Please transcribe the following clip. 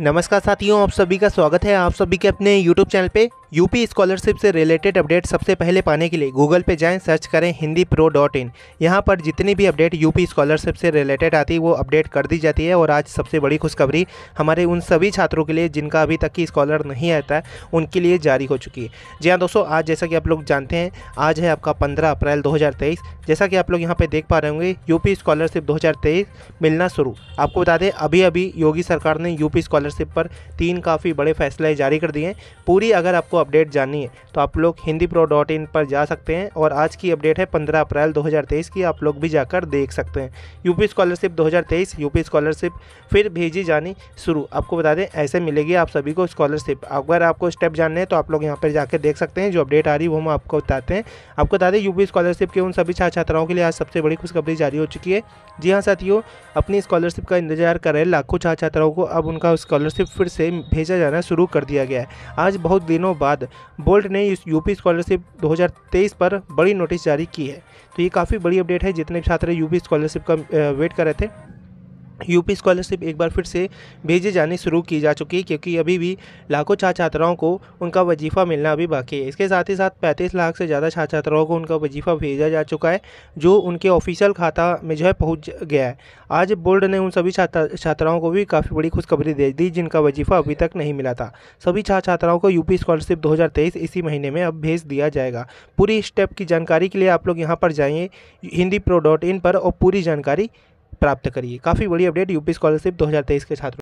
नमस्कार साथियों आप सभी का स्वागत है आप सभी के अपने YouTube चैनल पे यूपी स्कॉलरशिप से रिलेटेड अपडेट सबसे पहले पाने के लिए गूगल पे जाएं सर्च करें हिंदी प्रो डॉट इन यहाँ पर जितनी भी अपडेट यूपी स्कॉलरशिप से रिलेटेड आती है वो अपडेट कर दी जाती है और आज सबसे बड़ी खुशखबरी हमारे उन सभी छात्रों के लिए जिनका अभी तक की स्कॉलर नहीं आता है उनके लिए जारी हो चुकी है जी हाँ दोस्तों आज जैसा कि आप लोग जानते हैं आज है आपका पंद्रह अप्रैल दो जैसा कि आप लोग यहाँ पर देख पा रहे होंगे यूपी स्कॉलरशिप दो मिलना शुरू आपको बता दें अभी अभी योगी सरकार ने यूपी स्कॉलरशिप पर तीन काफ़ी बड़े फैसले जारी कर दिए हैं पूरी अगर आपको अपडेट जाननी है तो आप लोग हिंदी प्रो डॉट इन पर जा सकते हैं और आज की अपडेट है पंद्रह अप्रैल 2023 की आप लोग भी जाकर देख सकते हैं यूपी स्कॉलरशिप 2023 यूपी स्कॉलरशिप फिर भेजी जानी शुरू आपको बता दें ऐसे मिलेगी आप सभी को स्कॉलरशिप अगर आपको स्टेप जानने हैं तो आप लोग यहाँ पर जाकर देख सकते हैं जो अपडेट आ रही है वो हम आपको बताते हैं आपको बता दें यूपी स्कॉलरशिप के उन सभी छात्र छात्राओं के लिए आज सबसे बड़ी खुशखबरी जारी हो चुकी है जी हाँ साथियों अपनी स्कॉलरशिप का इंतजार कर रहे लाखों छात्र छात्राओं को अब उनका स्कॉलरशिप फिर से भेजा जाना शुरू कर दिया गया है आज बहुत दिनों बाद बाद बोल्ट ने यूपी स्कॉलरशिप 2023 पर बड़ी नोटिस जारी की है तो ये काफ़ी बड़ी अपडेट है जितने छात्र यूपी स्कॉलरशिप का वेट कर रहे थे यूपी स्कॉलरशिप एक बार फिर से भेजे जाने शुरू की जा चुकी है क्योंकि अभी भी लाखों छात्र छात्राओं को उनका वजीफा मिलना अभी बाकी है इसके साथ ही साथ 35 लाख से ज़्यादा छात्र छात्राओं को उनका वजीफा भेजा जा चुका है जो उनके ऑफिशियल खाता में जो है पहुँच गया है आज बोर्ड ने उन सभी छात्र छात्राओं को भी काफ़ी बड़ी खुशखबरी दे दी जिनका वजीफा अभी तक नहीं मिला था सभी छात्र छात्राओं को यूपी स्कॉलरशिप दो इसी महीने में अब भेज दिया जाएगा पूरी स्टेप की जानकारी के लिए आप लोग यहाँ पर जाइए हिंदी प्रो डॉट इन पर और पूरी जानकारी प्राप्त करिए काफ़ी बड़ी अपडेट यूपी स्कॉलरशिप 2023 के छात्रों